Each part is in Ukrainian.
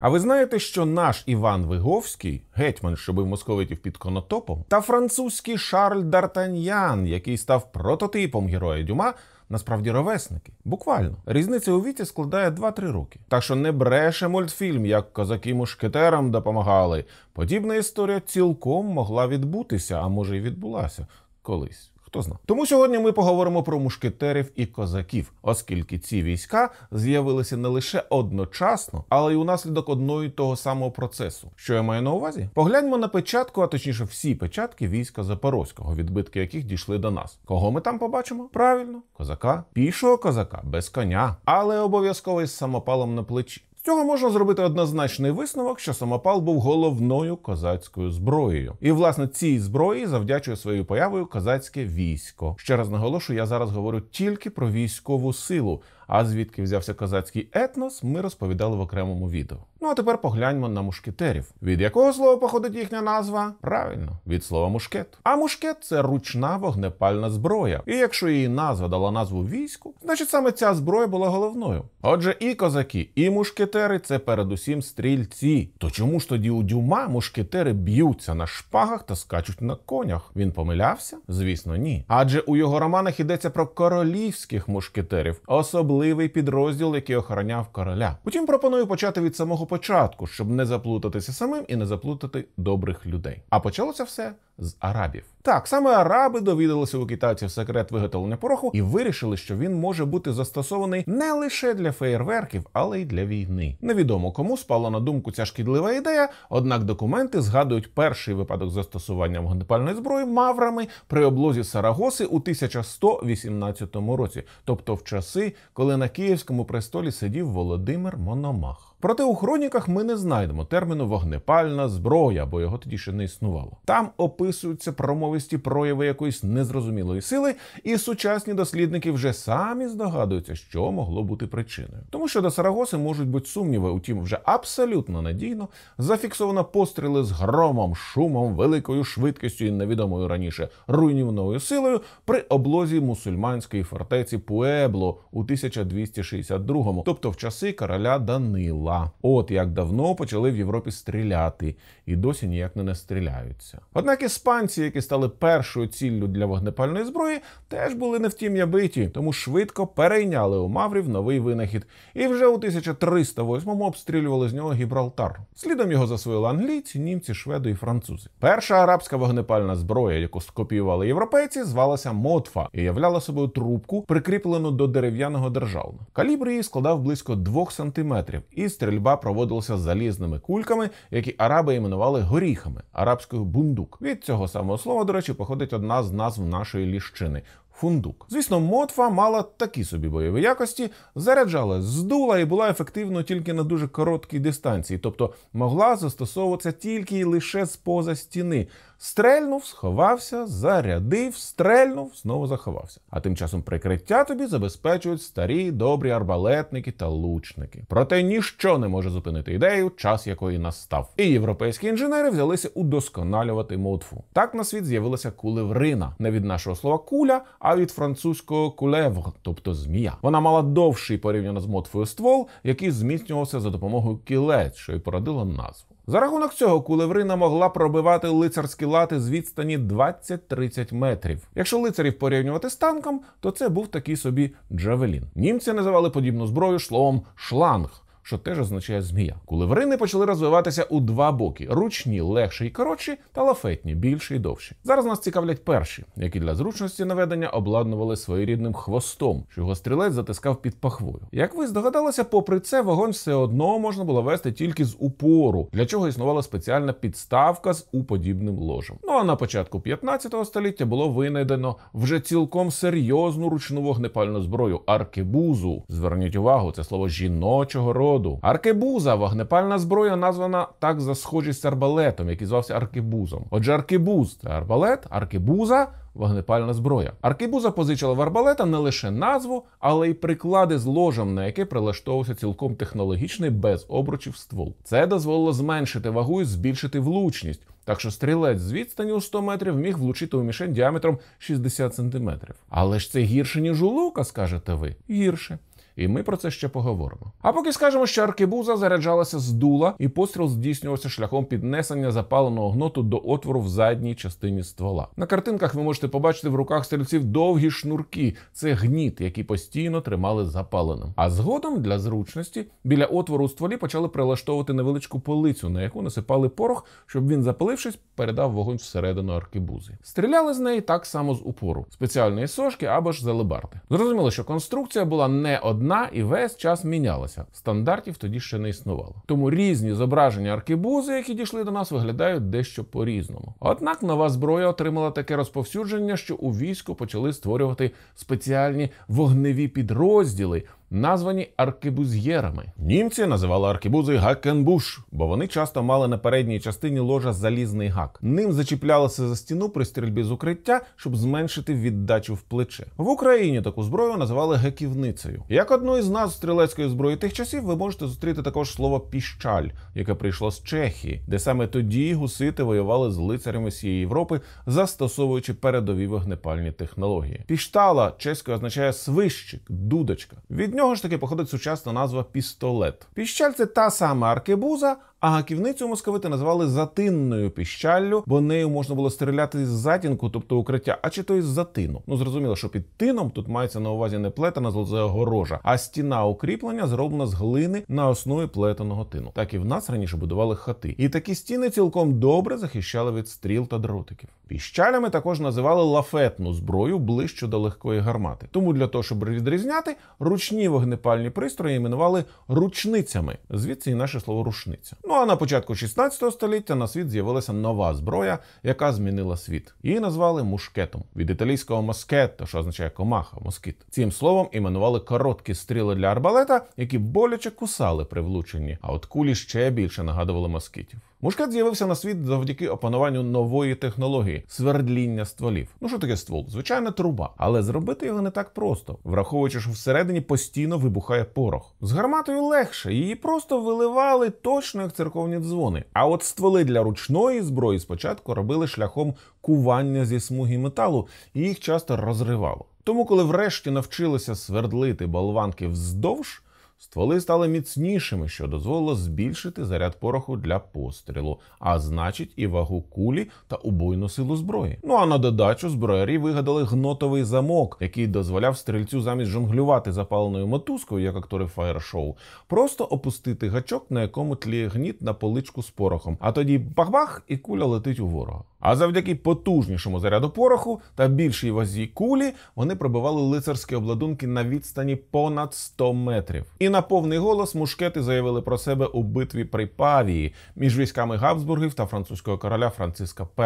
А ви знаєте, що наш Іван Виговський, гетьман, що бив московитів під конотопом, та французький Шарль Дартаньян, який став прототипом героя Дюма, насправді ровесники. Буквально різниця у віці складає 2-3 роки. Так що не бреше мультфільм, як козаки мушкетерам допомагали. Подібна історія цілком могла відбутися, а може й відбулася колись. Хто знає. Тому сьогодні ми поговоримо про мушкетерів і козаків, оскільки ці війська з'явилися не лише одночасно, але й унаслідок одного і того самого процесу. Що я маю на увазі? Погляньмо на печатку, а точніше, всі печатки війська Запорозького, відбитки яких дійшли до нас. Кого ми там побачимо? Правильно, козака, пішого козака без коня, але обов'язково із самопалом на плечі. З цього можна зробити однозначний висновок, що самопал був головною козацькою зброєю. І власне цій зброї завдячує своєю появою козацьке військо. Ще раз наголошую, я зараз говорю тільки про військову силу. А звідки взявся козацький етнос, ми розповідали в окремому відео. Ну а тепер погляньмо на мушкетерів. Від якого слова походить їхня назва? Правильно, від слова мушкет. А мушкет це ручна вогнепальна зброя. І якщо її назва дала назву війську, значить саме ця зброя була головною. Отже, і козаки, і мушкетери це передусім стрільці. То чому ж тоді у дюма мушкетери б'ються на шпагах та скачуть на конях? Він помилявся? Звісно, ні. Адже у його романах йдеться про королівських мушкетерів, особливо сміливий підрозділ, який охороняв короля. Утім, пропоную почати від самого початку, щоб не заплутатися самим і не заплутати добрих людей. А почалося все з арабів. Так саме араби довідалися у китайців секрет виготовлення пороху і вирішили, що він може бути застосований не лише для феєрверків, але й для війни. Невідомо кому спала на думку ця шкідлива ідея. Однак документи згадують перший випадок застосування вогнепальної зброї маврами при облозі Сарагоси у 1118 році, тобто в часи, коли на київському престолі сидів Володимир Мономах. Проте у хроніках ми не знайдемо терміну вогнепальна зброя, бо його тоді ще не існувало. Там описуються промовисті прояви якоїсь незрозумілої сили, і сучасні дослідники вже самі здогадуються, що могло бути причиною. Тому що до Сарагоси можуть бути сумніви, утім, вже абсолютно надійно зафіксовано постріли з громом, шумом, великою швидкістю і невідомою раніше руйнівною силою при облозі мусульманської фортеці Пуебло у 1262-му, тобто в часи короля Данила тіла. От як давно почали в Європі стріляти, і досі ніяк не настріляються. Однак іспанці, які стали першою ціллю для вогнепальної зброї, теж були не в втім ябиті, тому швидко перейняли у Маврів новий винахід. І вже у 1308-му обстрілювали з нього Гібралтар. Слідом його засвоїли англійці, німці, шведи і французи. Перша арабська вогнепальна зброя, яку скопіювали європейці, звалася Мотфа і являла собою трубку, прикріплену до дерев'яного державного. Калібр її складав близько 2 сантиметрів. і стрільба проводилася залізними кульками, які араби іменували горіхами арабською бундук. Від цього самого слова, до речі, походить одна з назв нашої ліщини. Фундук, звісно, мотва мала такі собі бойові якості, заряджала здула і була ефективною тільки на дуже короткій дистанції, тобто могла застосовуватися тільки і лише з поза стіни, Стрельнув, сховався, зарядив, стрельнув, знову заховався. А тим часом прикриття тобі забезпечують старі добрі арбалетники та лучники. Проте ніщо не може зупинити ідею, час якої настав. І європейські інженери взялися удосконалювати мотфу. Так на світ з'явилася кулеврина, не від нашого слова куля, а від французького кулевр, тобто змія. Вона мала довший порівняно з мотфою ствол, який зміцнювався за допомогою кілець, що й породило назву. За рахунок цього кулеврина могла пробивати лицарські лати з відстані 20-30 метрів. Якщо лицарів порівнювати з танком, то це був такий собі Джавелін. Німці називали подібну зброю словом шланг що теж означає змія. Кулеврини почали розвиватися у два боки: ручні, легші й коротші, та лафетні, більші й довші. Зараз нас цікавлять перші, які для зручності наведення обладнували своєрідним хвостом, що його стрілець затискав під пахвою. Як ви здогадалися, попри це вогонь все одно можна було вести тільки з упору, для чого існувала спеціальна підставка з уподібним ложем. Ну а на початку 15 століття було винайдено вже цілком серйозну ручну вогнепальну зброю аркебузу. Зверніть увагу, це слово жіночого роду народу. Аркебуза, вогнепальна зброя, названа так за схожість з арбалетом, який звався Аркебузом. Отже, аркебуз це арбалет, аркебуза. Вогнепальна зброя. Аркебуза позичила в арбалета не лише назву, але й приклади з ложем, на яке прилаштовувався цілком технологічний без обручів ствол. Це дозволило зменшити вагу і збільшити влучність. Так що стрілець з відстані у 100 метрів міг влучити у мішень діаметром 60 см. Але ж це гірше, ніж у лука, скажете ви. Гірше і ми про це ще поговоримо. А поки скажемо, що аркебуза заряджалася з дула, і постріл здійснювався шляхом піднесення запаленого гноту до отвору в задній частині ствола. На картинках ви можете побачити в руках стрільців довгі шнурки, це гніт, які постійно тримали запаленим. А згодом для зручності біля отвору у стволі почали прилаштовувати невеличку полицю, на яку насипали порох, щоб він, запалившись, передав вогонь всередину аркебузи. Стріляли з неї так само з упору спеціальної сошки або ж залебарти. Зрозуміло, що конструкція була не одна одна і весь час мінялася. Стандартів тоді ще не існувало. Тому різні зображення аркебузи, які дійшли до нас, виглядають дещо по-різному. Однак нова зброя отримала таке розповсюдження, що у війську почали створювати спеціальні вогневі підрозділи названі аркебузьєрами. Німці називали аркебузи гакенбуш, бо вони часто мали на передній частині ложа залізний гак. Ним зачіплялися за стіну при стрільбі з укриття, щоб зменшити віддачу в плече. В Україні таку зброю називали гаківницею. Як одну із назв стрілецької зброї тих часів, ви можете зустріти також слово піщаль, яке прийшло з Чехії, де саме тоді гусити воювали з лицарями всієї Європи, застосовуючи передові вогнепальні технології. Піштала чеською означає свищик, дудочка. Від нього ж таки походить сучасна назва пістолет. Піщаль це та сама аркебуза, а гаківницю московити назвали затинною піщаллю, бо нею можна було стріляти з затінку, тобто укриття, а чи то із затину. Ну зрозуміло, що під тином тут мається на увазі не плетена золозея огорожа, а стіна укріплення зроблена з глини на основі плетеного тину. Так і в нас раніше будували хати. І такі стіни цілком добре захищали від стріл та дротиків. Піщалями також називали лафетну зброю ближче до легкої гармати. Тому для того, щоб відрізняти, ручні вогнепальні пристрої іменували ручницями, звідси і наше слово рушниця. Ну а на початку 16 століття на світ з'явилася нова зброя, яка змінила світ. Її назвали мушкетом від італійського москетто, що означає комаха, москіт. Цим словом іменували короткі стріли для арбалета, які боляче кусали при влученні. А от кулі ще більше нагадували москітів. Мушкет з'явився на світ завдяки опануванню нової технології свердління стволів. Ну що таке ствол? Звичайна труба, але зробити його не так просто, враховуючи, що всередині постійно вибухає порох. З гарматою легше, її просто виливали точно як церковні дзвони. А от стволи для ручної зброї спочатку робили шляхом кування зі смуги металу, і їх часто розривало. Тому, коли врешті навчилися свердлити болванки вздовж. Стволи стали міцнішими, що дозволило збільшити заряд пороху для пострілу, а значить, і вагу кулі та убойну силу зброї. Ну а на додачу зброярі вигадали гнотовий замок, який дозволяв стрільцю замість жонглювати запаленою мотузкою, як актори фаєр-шоу, просто опустити гачок, на якому тліє гніт на поличку з порохом, а тоді бах-бах і куля летить у ворога. А завдяки потужнішому заряду пороху та більшій вазі кулі вони пробивали лицарські обладунки на відстані понад 100 метрів. І на повний голос мушкети заявили про себе у битві при Павії між військами Габсбургів та французького короля Франциска І.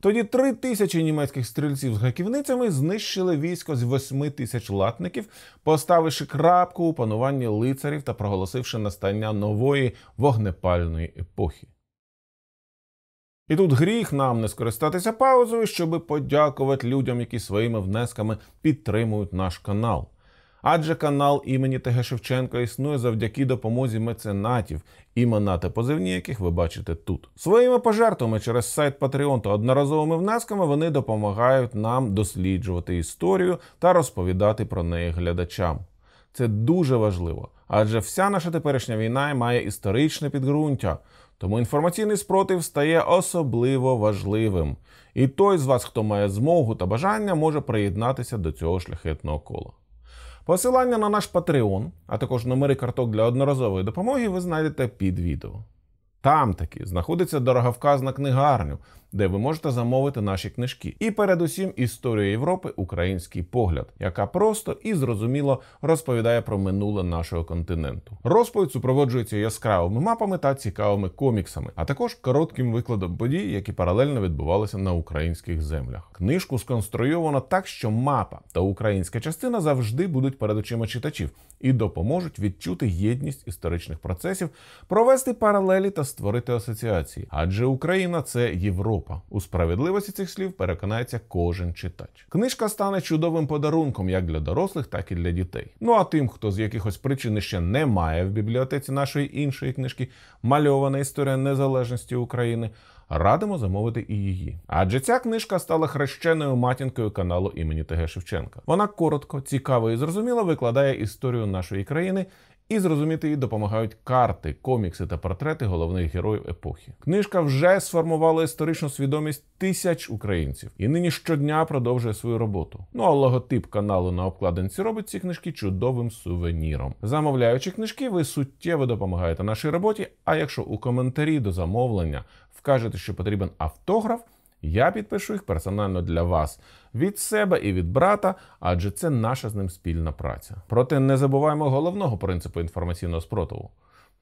Тоді три тисячі німецьких стрільців з гаківницями знищили військо з восьми тисяч латників, поставивши крапку у пануванні лицарів та проголосивши настання нової вогнепальної епохи. І тут гріх нам не скористатися паузою, щоби подякувати людям, які своїми внесками підтримують наш канал. Адже канал імені ТГ Шевченка існує завдяки допомозі меценатів, імена та позивні, яких ви бачите тут. Своїми пожертвами через сайт Patreon та одноразовими внесками вони допомагають нам досліджувати історію та розповідати про неї глядачам. Це дуже важливо, адже вся наша теперішня війна має історичне підґрунтя. Тому інформаційний спротив стає особливо важливим. І той з вас, хто має змогу та бажання, може приєднатися до цього шляхетного кола. Посилання на наш Patreon, а також номери карток для одноразової допомоги ви знайдете під відео. Там таки знаходиться дороговказна книгарню, де ви можете замовити наші книжки. І передусім історію Європи, український погляд, яка просто і зрозуміло розповідає про минуле нашого континенту. Розповідь супроводжується яскравими мапами та цікавими коміксами, а також коротким викладом подій, які паралельно відбувалися на українських землях. Книжку сконструйовано так, що мапа та українська частина завжди будуть перед очима читачів і допоможуть відчути єдність історичних процесів, провести паралелі та створити асоціації, адже Україна це Європа. Попа. У справедливості цих слів переконається кожен читач. Книжка стане чудовим подарунком як для дорослих, так і для дітей. Ну а тим, хто з якихось причин ще не має в бібліотеці нашої іншої книжки Мальована історія незалежності України. Радимо замовити і її, адже ця книжка стала хрещеною матінкою каналу імені ТГ Шевченка. Вона коротко, цікаво і зрозуміло викладає історію нашої країни і зрозуміти її допомагають карти, комікси та портрети головних героїв епохи. Книжка вже сформувала історичну свідомість тисяч українців і нині щодня продовжує свою роботу. Ну а логотип каналу на обкладинці робить ці книжки чудовим сувеніром. Замовляючи книжки, ви суттєво допомагаєте нашій роботі. А якщо у коментарі до замовлення вкажете, що потрібен автограф. Я підпишу їх персонально для вас від себе і від брата, адже це наша з ним спільна праця. Проте не забуваємо головного принципу інформаційного спротиву.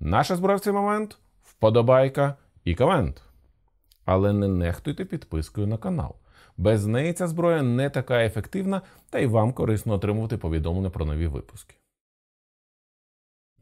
Наша зброя в цей момент вподобайка і комент. Але не нехтуйте підпискою на канал. Без неї ця зброя не така ефективна, та й вам корисно отримувати повідомлення про нові випуски.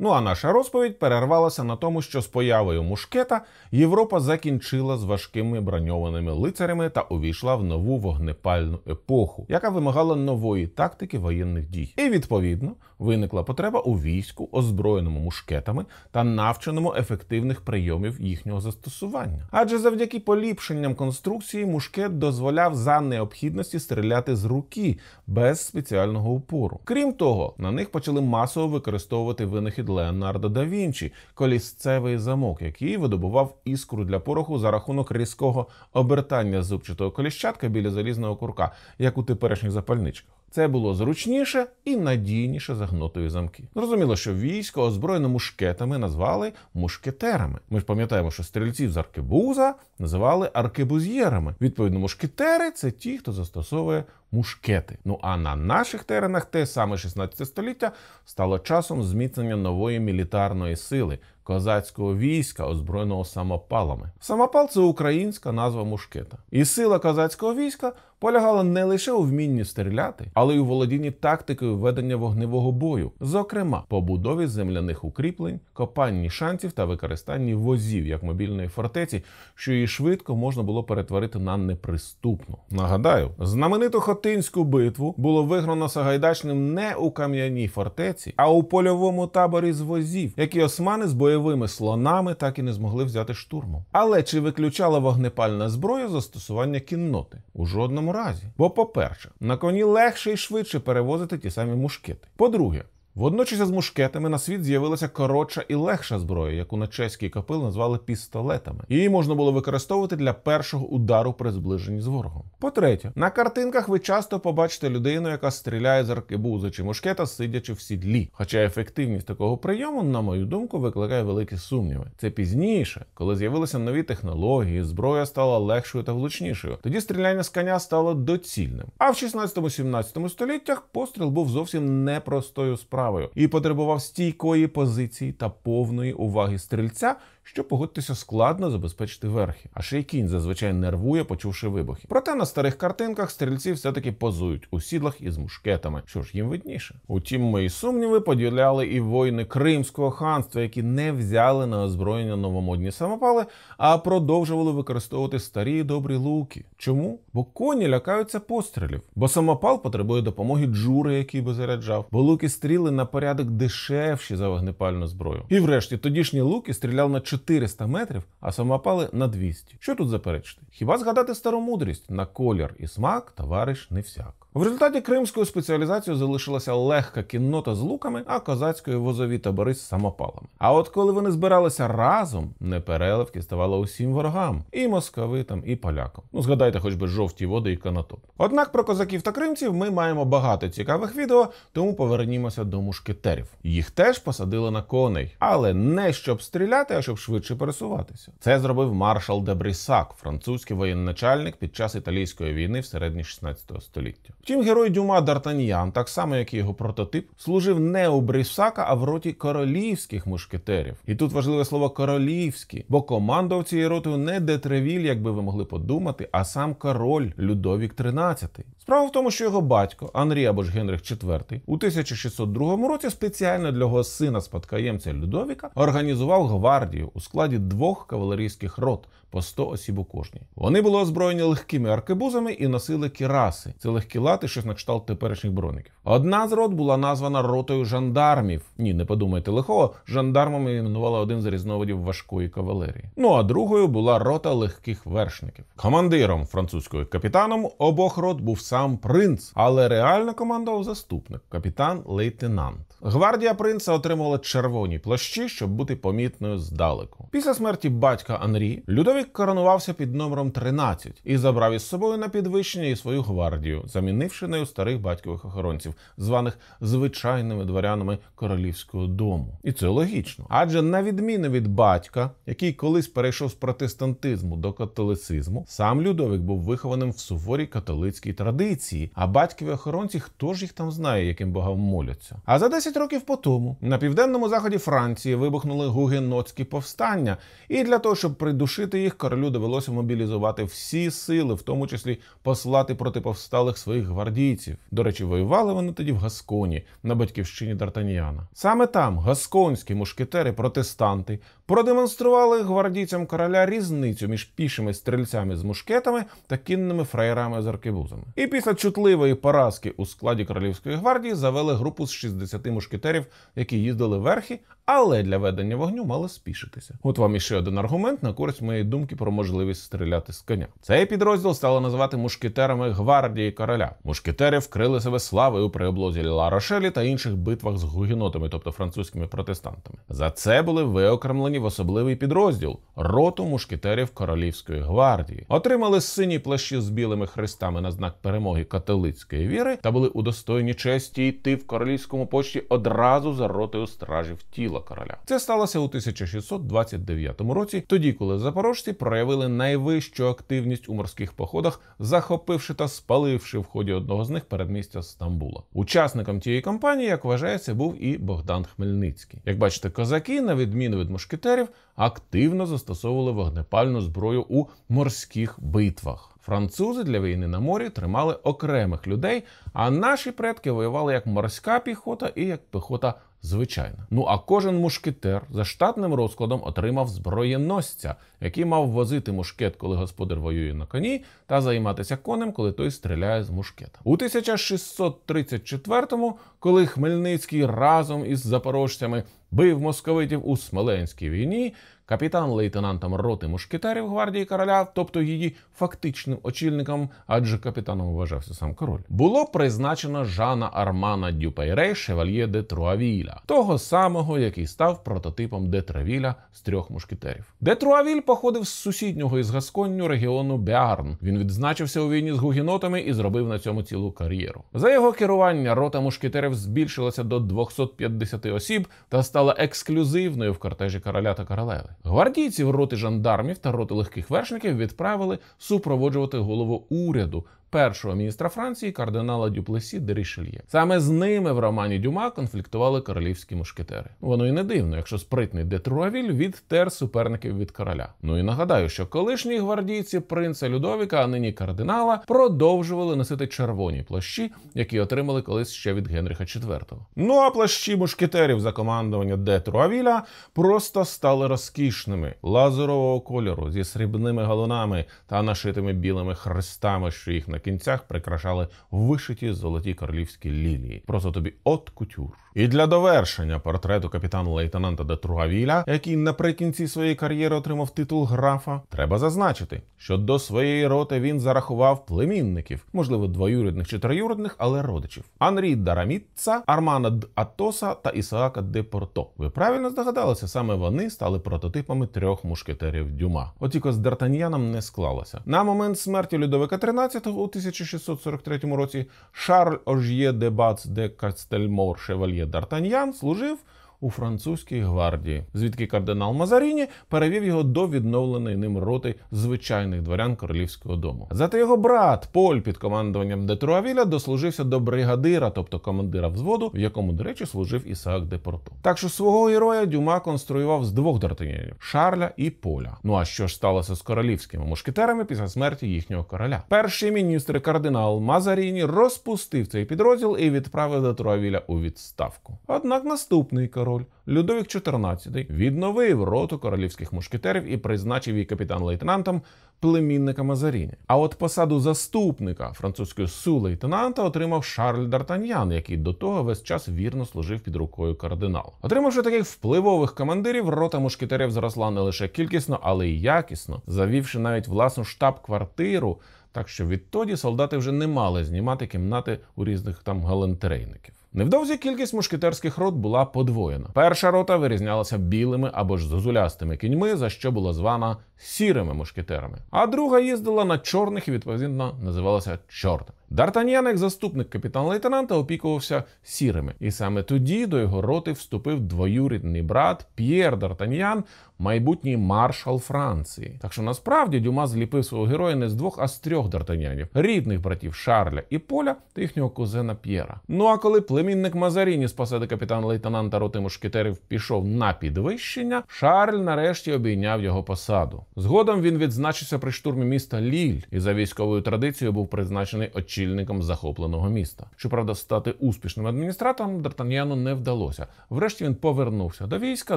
Ну а наша розповідь перервалася на тому, що з появою мушкета Європа закінчила з важкими броньованими лицарями та увійшла в нову вогнепальну епоху, яка вимагала нової тактики воєнних дій. І відповідно виникла потреба у війську, озброєному мушкетами та навченому ефективних прийомів їхнього застосування. Адже завдяки поліпшенням конструкції мушкет дозволяв за необхідності стріляти з руки без спеціального упору. Крім того, на них почали масово використовувати винахід. Леонардо да Вінчі колісцевий замок, який видобував іскру для пороху за рахунок різкого обертання зубчатого коліщатка біля залізного курка, як у теперішніх запальничках. Це було зручніше і надійніше загнутої замки. Зрозуміло, що військо озброєно мушкетами назвали мушкетерами. Ми ж пам'ятаємо, що стрільців з аркебуза називали аркебуз'єрами. Відповідно, мушкетери це ті, хто застосовує мушкети. Ну а на наших теренах те саме 16 століття стало часом зміцнення нової мілітарної сили. Козацького війська, озброєного самопалами. Самопал це українська назва мушкета. І сила козацького війська полягала не лише у вмінні стріляти, але й у володінні тактикою ведення вогневого бою, зокрема, побудові земляних укріплень, копанні шанців та використанні возів як мобільної фортеці, що її швидко можна було перетворити на неприступну. Нагадаю, знамениту Хотинську битву було виграно Сагайдачним не у кам'яній фортеці, а у польовому таборі з возів, які османи з бойовими слонами так і не змогли взяти штурмом. Але чи виключала вогнепальна зброя застосування кінноти? У жодному разі. Бо, по-перше, на коні легше і швидше перевозити ті самі мушкети. По-друге, Водночас із мушкетами на світ з'явилася коротша і легша зброя, яку на чеський капил назвали пістолетами. Її можна було використовувати для першого удару при зближенні з ворогом. По-третє, на картинках ви часто побачите людину, яка стріляє з аркебуза чи мушкета, сидячи в сідлі. Хоча ефективність такого прийому, на мою думку, викликає великі сумніви. Це пізніше, коли з'явилися нові технології, зброя стала легшою та влучнішою. Тоді стріляння з коня стало доцільним. А в 16-17 століттях постріл був зовсім непростою справою державою і потребував стійкої позиції та повної уваги стрільця, що погодитися складно забезпечити верхи, а ще й кінь зазвичай нервує, почувши вибухи. Проте на старих картинках стрільці все-таки позують у сідлах із мушкетами, що ж їм видніше. Утім, мої сумніви поділяли і воїни Кримського ханства, які не взяли на озброєння новомодні самопали, а продовжували використовувати старі добрі луки. Чому? Бо коні лякаються пострілів, бо самопал потребує допомоги джури, який би заряджав, бо луки стріли на порядок дешевші за вогнепальну зброю. І врешті тодішні луки стріляли на 400 метрів, а самопали на 200. Що тут заперечити? Хіба згадати стару мудрість на колір і смак товариш не всяк. В результаті кримською спеціалізацією залишилася легка кіннота з луками, а козацької возові табори з самопалами. А от коли вони збиралися разом, непереливки ставали усім ворогам і московитам, і полякам. Ну згадайте, хоч би жовті води і канатоп. Однак про козаків та кримців ми маємо багато цікавих відео, тому повернімося до мушкетерів. Їх теж посадили на коней, але не щоб стріляти, а щоб швидше пересуватися. Це зробив маршал Де Брісак, французький воєнначальник під час італійської війни в середні 16 століття. Втім, герой Дюма Д'Артаньян, так само як і його прототип, служив не у Брісака, а в роті королівських мушкетерів. І тут важливе слово королівські, бо командував цієї роти не Детревіль, як би ви могли подумати, а сам король Людовік XIII. Справа в тому, що його батько Анрі або ж Генрих IV у 1602 році спеціально для його сина спадкоємця Людовіка організував гвардію у складі двох кавалерійських рот по 100 осіб у кожній. Вони були озброєні легкими аркебузами і носили кіраси. Це легкі лати, щось на кшталт теперішніх броників. Одна з рот була названа ротою жандармів. Ні, не подумайте лихого, жандармами іменувала один з різновидів важкої кавалерії. Ну а другою була рота легких вершників. Командиром французькою капітаном обох рот був сам принц, але реально командував заступник, капітан-лейтенант. Гвардія принца отримувала червоні плащі, щоб бути помітною здалеку. Після смерті батька Анрі Людові Чоловік коронувався під номером 13 і забрав із собою на підвищення і свою гвардію, замінивши нею старих батькових охоронців, званих звичайними дворянами королівського дому. І це логічно. Адже, на відміну від батька, який колись перейшов з протестантизму до католицизму, сам Людовік був вихованим в суворій католицькій традиції, а батькові охоронці хто ж їх там знає, яким богам моляться. А за 10 років по тому на південному заході Франції вибухнули гугенотські повстання, і для того, щоб придушити їх всіх королю довелося мобілізувати всі сили, в тому числі послати проти повсталих своїх гвардійців. До речі, воювали вони тоді в Гасконі на батьківщині Дартаньяна. Саме там гасконські мушкетери-протестанти продемонстрували гвардійцям короля різницю між пішими стрільцями з мушкетами та кінними фраєрами з аркебузами. І після чутливої поразки у складі королівської гвардії завели групу з 60 мушкетерів, які їздили верхи, але для ведення вогню мали спішитися. От вам іще один аргумент на користь моєї думки про можливість стріляти з коня. Цей підрозділ стало називати мушкетерами гвардії короля. Мушкетери вкрили себе славою при облозі Ліла Рошелі та інших битвах з гугінотами, тобто французькими протестантами. За це були виокремлені в особливий підрозділ роту мушкетерів королівської гвардії. Отримали сині плащі з білими хрестами на знак перемоги католицької віри та були удостоєні честі йти в королівському почті одразу за ротою стражів тіла тіла короля. Це сталося у 1629 році, тоді коли запорожці проявили найвищу активність у морських походах, захопивши та спаливши в ході одного з них передмістя Стамбула. Учасником тієї кампанії, як вважається, був і Богдан Хмельницький. Як бачите, козаки, на відміну від мушкетерів, активно застосовували вогнепальну зброю у морських битвах. Французи для війни на морі тримали окремих людей, а наші предки воювали як морська піхота і як піхота звичайна. Ну а кожен мушкетер за штатним розкладом отримав зброєносця, який мав возити мушкет, коли господар воює на коні, та займатися конем, коли той стріляє з мушкета. У 1634-му, коли Хмельницький разом із запорожцями бив московитів у Смоленській війні, капітан лейтенантом роти мушкетарів гвардії короля, тобто її фактичним очільником, адже капітаном вважався сам король, було призначено Жана Армана Дюпейре Шевальє де Труавіля, того самого, який став прототипом де Травіля з трьох мушкетерів. Де Труавіль походив з сусіднього із Гасконню регіону Беарн. Він відзначився у війні з гугінотами і зробив на цьому цілу кар'єру. За його керування рота мушкетерів збільшилася до 250 осіб та став стала ексклюзивною в кортежі короля та королеви. Гвардійців роти жандармів та роти легких вершників відправили супроводжувати голову уряду першого міністра Франції кардинала Дюплесі де Рішельє. Саме з ними в романі Дюма конфліктували королівські мушкетери. Воно і не дивно, якщо спритний де Труавіль відтер суперників від короля. Ну і нагадаю, що колишні гвардійці принца Людовіка, а нині кардинала, продовжували носити червоні плащі, які отримали колись ще від Генріха IV. Ну а плащі мушкетерів за командування де Труавіля просто стали розкішними лазерового кольору зі срібними галунами та нашитими білими хрестами, що їх на кінцях прикрашали вишиті золоті королівські лілії. Просто тобі от кутюр. І для довершення портрету капітана лейтенанта де Тругавіля, який наприкінці своєї кар'єри отримав титул графа, треба зазначити, що до своєї роти він зарахував племінників, можливо, двоюрідних чи троюрідних, але родичів Анрі Дарамітца, Армана Д Атоса та Ісаака де Порто. Ви правильно здогадалися, саме вони стали прототипами трьох мушкетерів Дюма. Отіко з Дартаньяном не склалося. На момент смерті Людовика 13 у 1643 році Шарль Ож'є де Бац де Кастельмор Шевальє Д'Артаньян служив у французькій гвардії, звідки кардинал Мазаріні перевів його до відновленої ним роти звичайних дворян королівського дому. Зате його брат Поль під командуванням Детруавіля дослужився до бригадира, тобто командира взводу, в якому, до речі, служив Ісаак Депорту. Так що свого героя Дюма конструював з двох дартинєрів Шарля і Поля. Ну а що ж сталося з королівськими мушкетерами після смерті їхнього короля? Перший міністр кардинал Мазаріні розпустив цей підрозділ і відправив Детруавіля у відставку. Однак наступний король король Людовік XIV відновив роту королівських мушкетерів і призначив її капітан-лейтенантом племінника Мазаріні. А от посаду заступника французької су-лейтенанта отримав Шарль Дартаньян, який до того весь час вірно служив під рукою кардинала. Отримавши таких впливових командирів, рота мушкетерів зросла не лише кількісно, але й якісно, завівши навіть власну штаб-квартиру. Так що відтоді солдати вже не мали знімати кімнати у різних там галантерейників. Невдовзі кількість мушкетерських рот була подвоєна. Перша рота вирізнялася білими або ж зозулястими кіньми, за що була звана сірими мушкетерами. А друга їздила на чорних і відповідно називалася чорними. Дартаньян, як заступник капітана-лейтенанта, опікувався сірими, і саме тоді до його роти вступив двоюрідний брат П'єр Дартаньян, майбутній маршал Франції. Так що насправді Дюма зліпив свого героя не з двох, а з трьох Дартанянів, рідних братів Шарля і Поля та їхнього кузена П'єра. Ну а коли племінник Мазаріні з посади капітана-лейтенанта роти мушкетерів пішов на підвищення, Шарль нарешті обійняв його посаду. Згодом він відзначився при штурмі міста Ліль і за військовою традицією був призначений очі очільником захопленого міста. Щоправда, стати успішним адміністратором Дартаньяну не вдалося. Врешті він повернувся до війська,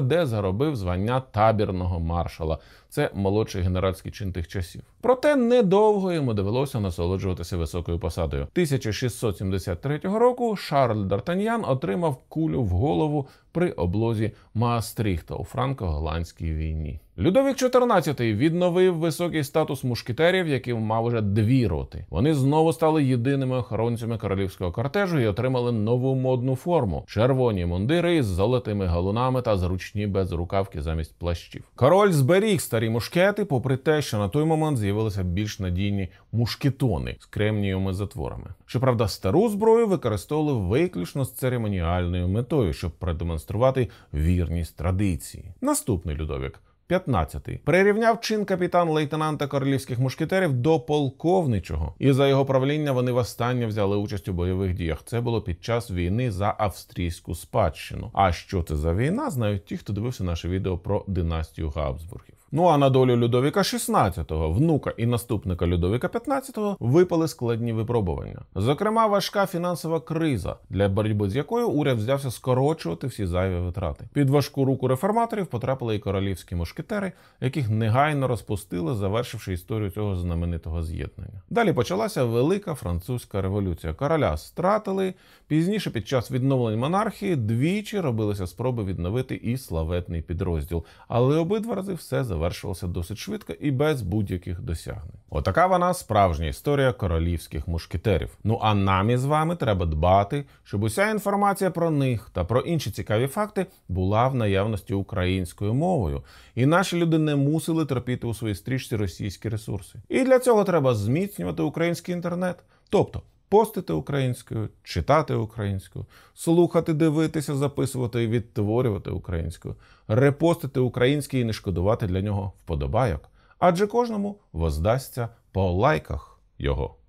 де заробив звання табірного маршала. Це молодший генеральський чин тих часів. Проте недовго йому довелося насолоджуватися високою посадою. 1673 року Шарль Дартаньян отримав кулю в голову при облозі Маастріхта у франко-голландській війні. Людовік XIV відновив високий статус мушкетерів, яким мав уже дві роти. Вони знову стали єдиними охоронцями королівського кортежу і отримали нову модну форму: червоні мундири із золотими галунами та зручні безрукавки замість плащів. Король зберіг старі мушкети, попри те, що на той момент з'явилися більш надійні мушкетони з кремнієвими затворами. Щоправда, стару зброю використовували виключно з церемоніальною метою, щоб продемонструвати продемонструвати вірність традиції. Наступний Людовік. 15-й. прирівняв чин капітан лейтенанта королівських мушкетерів до полковничого, і за його правління вони востаннє взяли участь у бойових діях. Це було під час війни за австрійську спадщину. А що це за війна? Знають ті, хто дивився наше відео про династію Габсбургів. Ну а на долю Людовіка XVI, внука і наступника Людовіка XV випали складні випробування. Зокрема, важка фінансова криза, для боротьби з якою уряд взявся скорочувати всі зайві витрати. Під важку руку реформаторів потрапили і королівські мушкетери, яких негайно розпустили, завершивши історію цього знаменитого з'єднання. Далі почалася велика французька революція. Короля стратили, Пізніше, під час відновлень монархії, двічі робилися спроби відновити і славетний підрозділ, але обидва рази все завершилося досить швидко і без будь-яких досягнень. Отака вона справжня історія королівських мушкетерів. Ну а нам із вами треба дбати, щоб уся інформація про них та про інші цікаві факти була в наявності українською мовою, і наші люди не мусили терпіти у своїй стрічці російські ресурси. І для цього треба зміцнювати український інтернет, тобто постити українською, читати українською, слухати, дивитися, записувати і відтворювати українською, репостити українське і не шкодувати для нього вподобайок. Адже кожному воздасться по лайках його.